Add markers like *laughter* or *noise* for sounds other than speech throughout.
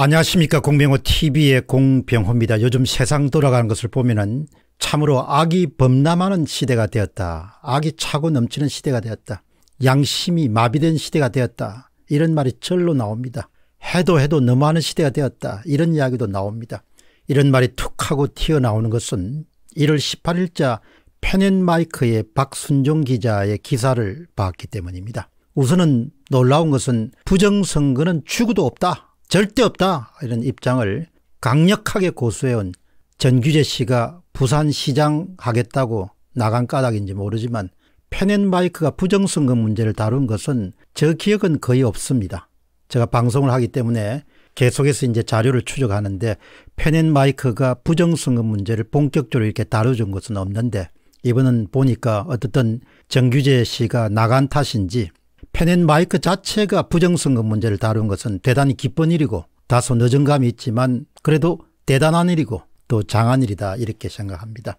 안녕하십니까 공병호 tv의 공병호입니다. 요즘 세상 돌아가는 것을 보면은 참으로 악이 범람하는 시대가 되었다. 악이 차고 넘치는 시대가 되었다. 양심이 마비된 시대가 되었다. 이런 말이 절로 나옵니다. 해도 해도 너무하는 시대가 되었다. 이런 이야기도 나옵니다. 이런 말이 툭 하고 튀어나오는 것은 1월 18일자 펜앤마이크의 박순종 기자의 기사를 봤기 때문입니다. 우선은 놀라운 것은 부정선거는 죽어도 없다. 절대 없다 이런 입장을 강력하게 고수해온 전규재 씨가 부산시장 하겠다고 나간 까닭인지 모르지만 펜앤마이크가 부정선거 문제를 다룬 것은 저 기억은 거의 없습니다. 제가 방송을 하기 때문에 계속해서 이제 자료를 추적하는데 펜앤마이크가 부정선거 문제를 본격적으로 이렇게 다뤄준 것은 없는데 이번은 보니까 어떻든 정규재 씨가 나간 탓인지 펜앤마이크 자체가 부정선거 문제를 다룬 것은 대단히 기쁜 일이고 다소 늦은 감이 있지만 그래도 대단한 일이고 또 장한 일이다 이렇게 생각합니다.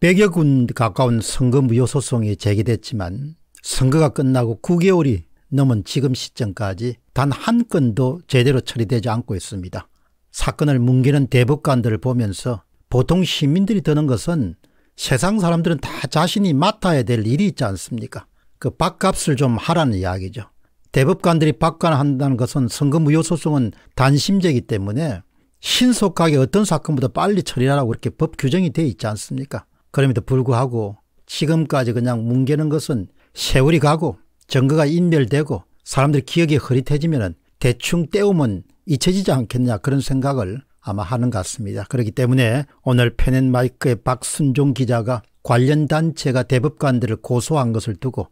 100여 군 가까운 선거 무효 소송이 제기됐지만 선거가 끝나고 9개월이 넘은 지금 시점까지 단 한 건도 제대로 처리되지 않고 있습니다. 사건을 뭉개는 대법관들을 보면서 보통 시민들이 드는 것은 세상 사람들은 다 자신이 맡아야 될 일이 있지 않습니까? 그 밥값을 좀 하라는 이야기죠. 대법관들이 박관한다는 것은 선거 무효 소송은 단심제이기 때문에 신속하게 어떤 사건보다 빨리 처리하라고 이렇게 법 규정이 되어 있지 않습니까? 그럼에도 불구하고 지금까지 그냥 뭉개는 것은 세월이 가고 증거가 인멸되고 사람들 기억이 흐릿해지면 대충 때우면 잊혀지지 않겠냐 그런 생각을 아마 하는 것 같습니다. 그렇기 때문에 오늘 펜앤마이크의 박순종 기자가 관련 단체가 대법관들을 고소한 것을 두고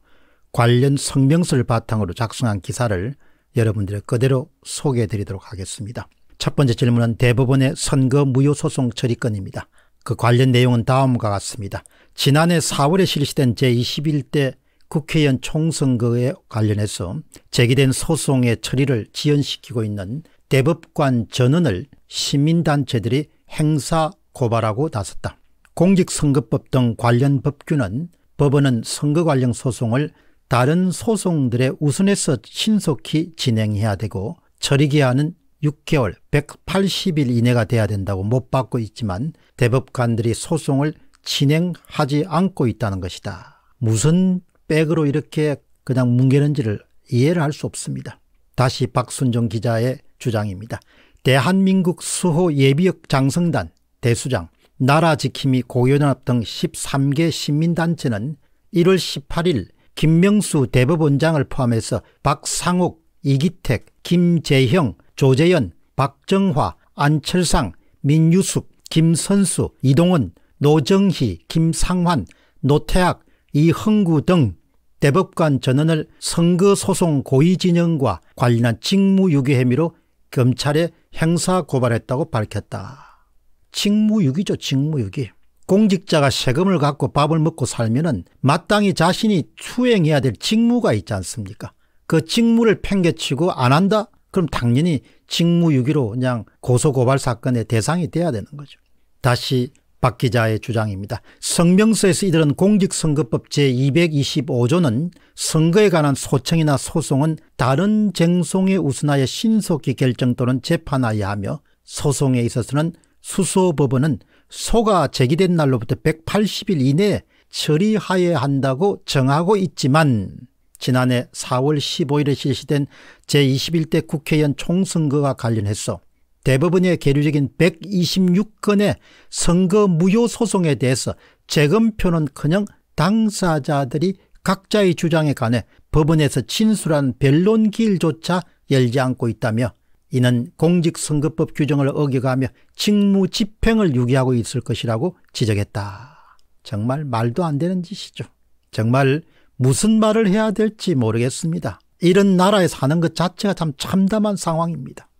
관련 성명서를 바탕으로 작성한 기사를 여러분들의 그대로 소개해 드리도록 하겠습니다. 첫 번째 질문은 대법원의 선거 무효 소송 처리건입니다. 그 관련 내용은 다음과 같습니다. 지난해 4월에 실시된 제21대 국회의원 총선거에 관련해서 제기된 소송의 처리를 지연시키고 있는 대법관 전원을 시민단체들이 행사 고발하고 나섰다. 공직선거법 등 관련 법규는 법원은 선거 관련 소송을 다른 소송들의 우선에서 신속히 진행해야 되고 처리기한은 6개월 180일 이내가 돼야 된다고 못 받고 있지만 대법관들이 소송을 진행하지 않고 있다는 것이다. 무슨 백으로 이렇게 그냥 뭉개는지를 이해를 할 수 없습니다. 다시 박순정 기자의 주장입니다. 대한민국 수호 예비역 장성단 대수장 나라 지킴이 고연합 등 13개 시민단체는 1월 18일 김명수 대법원장을 포함해서 박상욱, 이기택, 김재형, 조재현, 박정화, 안철상, 민유숙, 김선수, 이동훈, 노정희, 김상환, 노태학, 이흥구 등 대법관 전원을 선거소송 고의진영과 관련한 직무유기 혐의로 검찰에 행사고발했다고 밝혔다. 직무유기죠 직무유기. 공직자가 세금을 갖고 밥을 먹고 살면은 마땅히 자신이 수행해야 될 직무가 있지 않습니까? 그 직무를 팽개치고 안 한다? 그럼 당연히 직무유기로 그냥 고소고발 사건의 대상이 돼야 되는 거죠. 다시 박 기자의 주장입니다. 성명서에서 이들은 공직선거법 제225조는 선거에 관한 소청이나 소송은 다른 쟁송에 우선하여 신속히 결정 또는 재판하여 하며 소송에 있어서는 수소법원은 소가 제기된 날로부터 180일 이내에 처리하여야 한다고 정하고 있지만 지난해 4월 15일에 실시된 제21대 국회의원 총선거와 관련해서 대법원의 계류적인 126건의 선거 무효 소송에 대해서 재검표는커녕 당사자들이 각자의 주장에 관해 법원에서 진술한 변론기일조차 열지 않고 있다며 이는 공직선거법 규정을 어겨가며 직무 집행을 유기하고 있을 것이라고 지적했다. 정말 말도 안 되는 짓이죠. 정말 무슨 말을 해야 될지 모르겠습니다. 이런 나라에 사는 것 자체가 참 참담한 상황입니다.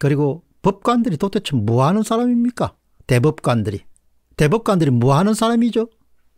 그리고 법관들이 도대체 뭐하는 사람입니까? 대법관들이. 대법관들이 뭐하는 사람이죠?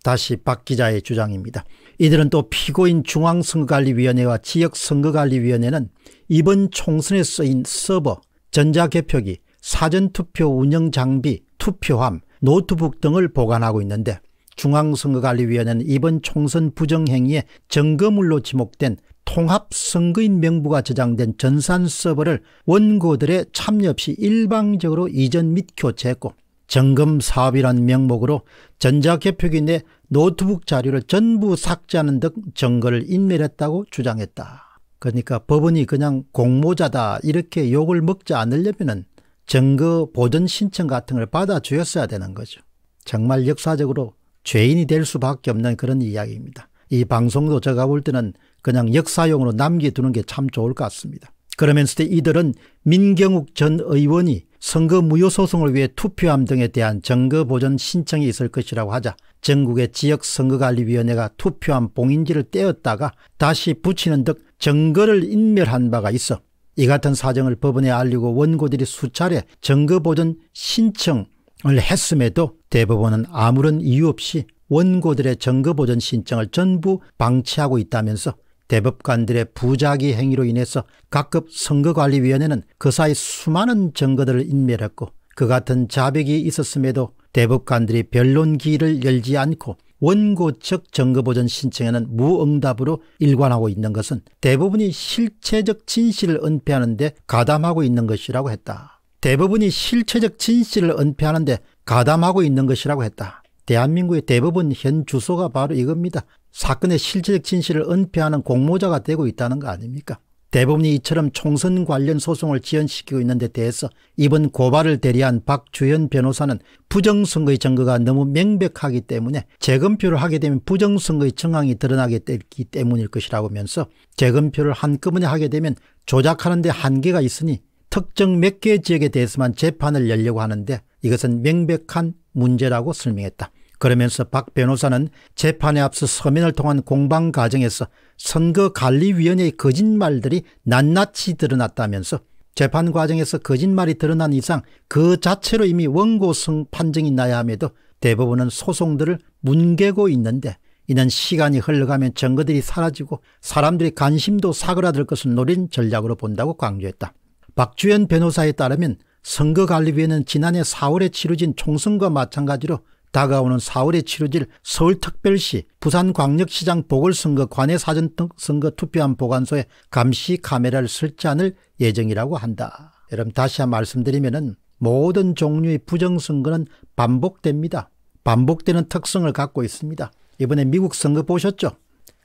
다시 박 기자의 주장입니다. 이들은 또 피고인 중앙선거관리위원회와 지역선거관리위원회는 이번 총선에 쓰인 서버, 전자개표기, 사전투표 운영장비, 투표함, 노트북 등을 보관하고 있는데 중앙선거관리위원회는 이번 총선 부정행위에 증거물로 지목된 통합선거인 명부가 저장된 전산 서버를 원고들의 참여 없이 일방적으로 이전 및 교체했고 정금 사업이란 명목으로 전자개표기 내 노트북 자료를 전부 삭제하는 등 증거를 인멸했다고 주장했다. 그러니까 법원이 그냥 공모자다 이렇게 욕을 먹지 않으려면 증거 보전 신청 같은 걸 받아주었어야 되는 거죠. 정말 역사적으로 죄인이 될 수밖에 없는 그런 이야기입니다. 이 방송도 제가 볼 때는 그냥 역사용으로 남겨두는 게 참 좋을 것 같습니다. 그러면서 이들은 민경욱 전 의원이 선거 무효 소송을 위해 투표함 등에 대한 증거 보존 신청이 있을 것이라고 하자 전국의 지역 선거관리위원회가 투표함 봉인지를 떼었다가 다시 붙이는 듯 증거를 인멸한 바가 있어 이 같은 사정을 법원에 알리고 원고들이 수차례 증거 보존 신청을 했음에도 대법원은 아무런 이유 없이 원고들의 증거 보존 신청을 전부 방치하고 있다면서 대법관들의 부작위 행위로 인해서 각급 선거관리위원회는 그사이 수많은 증거들을 인멸했고 그 같은 자백이 있었음에도 대법관들이 변론 기를 열지 않고 원고 측 증거보전 신청에는 무응답으로 일관하고 있는 것은 대부분이 실체적 진실을 은폐하는데 가담하고 있는 것이라고 했다. 대부분이 실체적 진실을 은폐하는데 가담하고 있는 것이라고 했다. 대한민국의 대부분현 주소가 바로 이겁니다. 사건의 실질적 진실을 은폐하는 공모자가 되고 있다는 거 아닙니까? 대법원이 이처럼 총선 관련 소송을 지연시키고 있는 데 대해서 이번 고발을 대리한 박주현 변호사는 부정선거의 증거가 너무 명백하기 때문에 재검표를 하게 되면 부정선거의 정황이 드러나게 되기 때문일 것이라면서 고하 재검표를 한꺼번에 하게 되면 조작하는 데 한계가 있으니 특정 몇 개 지역에 대해서만 재판을 열려고 하는데 이것은 명백한 문제라고 설명했다. 그러면서 박 변호사는 재판에 앞서 서면을 통한 공방 과정에서 선거관리위원회의 거짓말들이 낱낱이 드러났다면서 재판 과정에서 거짓말이 드러난 이상 그 자체로 이미 원고성 판정이 나야 함에도 대부분은 소송들을 뭉개고 있는데 이는 시간이 흘러가면 증거들이 사라지고 사람들의 관심도 사그라들 것을 노린 전략으로 본다고 강조했다. 박주연 변호사에 따르면 선거관리위원회는 지난해 4월에 치루진 총선과 마찬가지로 다가오는 4월에 치러질 서울특별시 부산광역시장 보궐선거 관외사전선거 투표함 보관소에 감시 카메라를 설치 않을 예정이라고 한다. 여러분 다시 한 말씀드리면 모든 종류의 부정선거는 반복됩니다. 반복되는 특성을 갖고 있습니다. 이번에 미국 선거 보셨죠?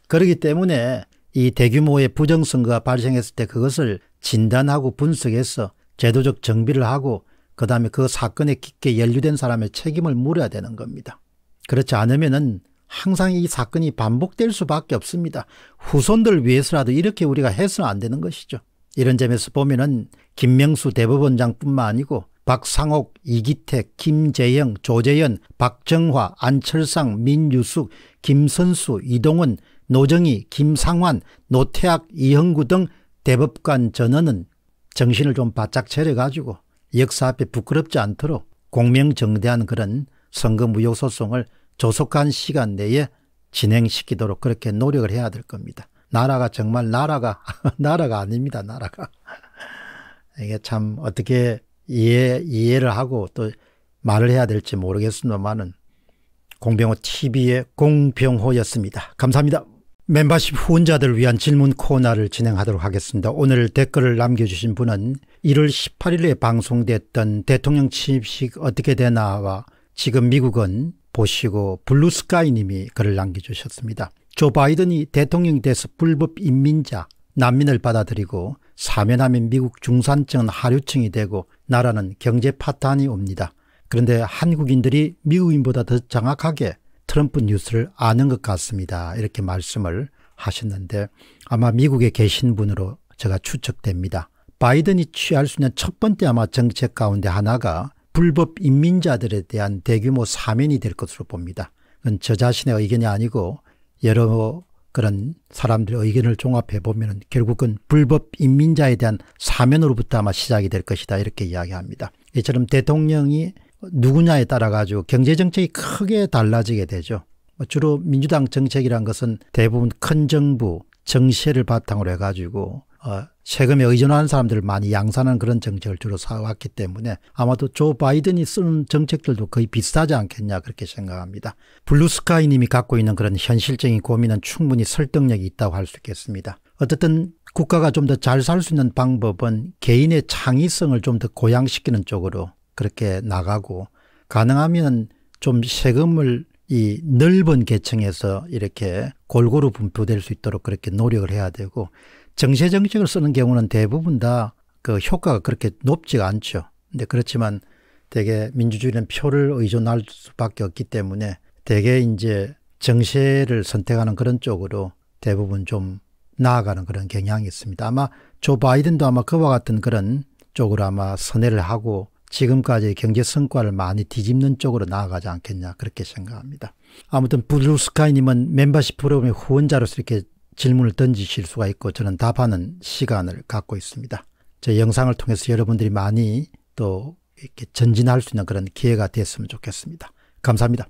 그렇기 때문에 이 대규모의 부정선거가 발생했을 때 그것을 진단하고 분석해서 제도적 정비를 하고 그 다음에 그 사건에 깊게 연루된 사람의 책임을 물어야 되는 겁니다. 그렇지 않으면은 항상 이 사건이 반복될 수밖에 없습니다. 후손들 위해서라도 이렇게 우리가 해서는 안 되는 것이죠. 이런 점에서 보면은 김명수 대법원장뿐만 아니고 박상옥, 이기택, 김재영, 조재현, 박정화, 안철상, 민유숙, 김선수, 이동훈, 노정희, 김상환, 노태학, 이형구 등 대법관 전원은 정신을 좀 바짝 차려가지고 역사 앞에 부끄럽지 않도록 공명정대한 그런 선거 무효 소송을 조속한 시간 내에 진행시키도록 그렇게 노력을 해야 될 겁니다. 나라가 정말 나라가 *laughs* 나라가 아닙니다. 나라가 *laughs* 이게 참 어떻게 이해 이해를 하고 또 말을 해야 될지 모르겠습니다만은 공병호 TV의 공병호였습니다. 감사합니다. 멤버십 후원자들 위한 질문 코너를 진행하도록 하겠습니다. 오늘 댓글을 남겨주신 분은 1월 18일에 방송됐던 대통령 취임식 어떻게 되나와 지금 미국은 보시고 블루스카이님이 글을 남겨주셨습니다. 조 바이든이 대통령이 돼서 불법 인민자 난민을 받아들이고 사면하면 미국 중산층은 하류층이 되고 나라는 경제 파탄이 옵니다. 그런데 한국인들이 미국인보다 더 정확하게 트럼프 뉴스를 아는 것 같습니다. 이렇게 말씀을 하셨는데 아마 미국에 계신 분으로 제가 추측됩니다. 바이든이 취할 수 있는 첫 번째 아마 정책 가운데 하나가 불법 인민자들에 대한 대규모 사면이 될 것으로 봅니다. 그건 저 자신의 의견이 아니고 여러 그런 사람들의 의견을 종합해 보면 결국은 불법 인민자에 대한 사면으로부터 아마 시작이 될 것이다 이렇게 이야기합니다. 이처럼 대통령이 누구냐에 따라 가지고 경제 정책이 크게 달라지게 되죠. 뭐 주로 민주당 정책이란 것은 대부분 큰 정부, 정세를 바탕으로 해가지고 어, 세금에 의존하는 사람들을 많이 양산하는 그런 정책을 주로 사왔기 때문에 아마도 조 바이든이 쓰는 정책들도 거의 비슷하지 않겠냐 그렇게 생각합니다. 블루스카이님이 갖고 있는 그런 현실적인 고민은 충분히 설득력이 있다고 할 수 있겠습니다. 어쨌든 국가가 좀 더 잘 살 수 있는 방법은 개인의 창의성을 좀 더 고양시키는 쪽으로 그렇게 나가고 가능하면 좀 세금을 이 넓은 계층에서 이렇게 골고루 분포될 수 있도록 그렇게 노력을 해야 되고 정세 정책을 쓰는 경우는 대부분 다 그 효과가 그렇게 높지가 않죠. 근데 그렇지만 대개 민주주의는 표를 의존할 수밖에 없기 때문에 대개 이제 정세를 선택하는 그런 쪽으로 대부분 좀 나아가는 그런 경향이 있습니다. 아마 조 바이든도 아마 그와 같은 그런 쪽으로 아마 선회를 하고 지금까지 경제 성과를 많이 뒤집는 쪽으로 나아가지 않겠냐 그렇게 생각합니다. 아무튼 블루스카이님은 멤버십 프로그램의 후원자로서 이렇게 질문을 던지실 수가 있고 저는 답하는 시간을 갖고 있습니다. 제 영상을 통해서 여러분들이 많이 또 이렇게 전진할 수 있는 그런 기회가 됐으면 좋겠습니다. 감사합니다.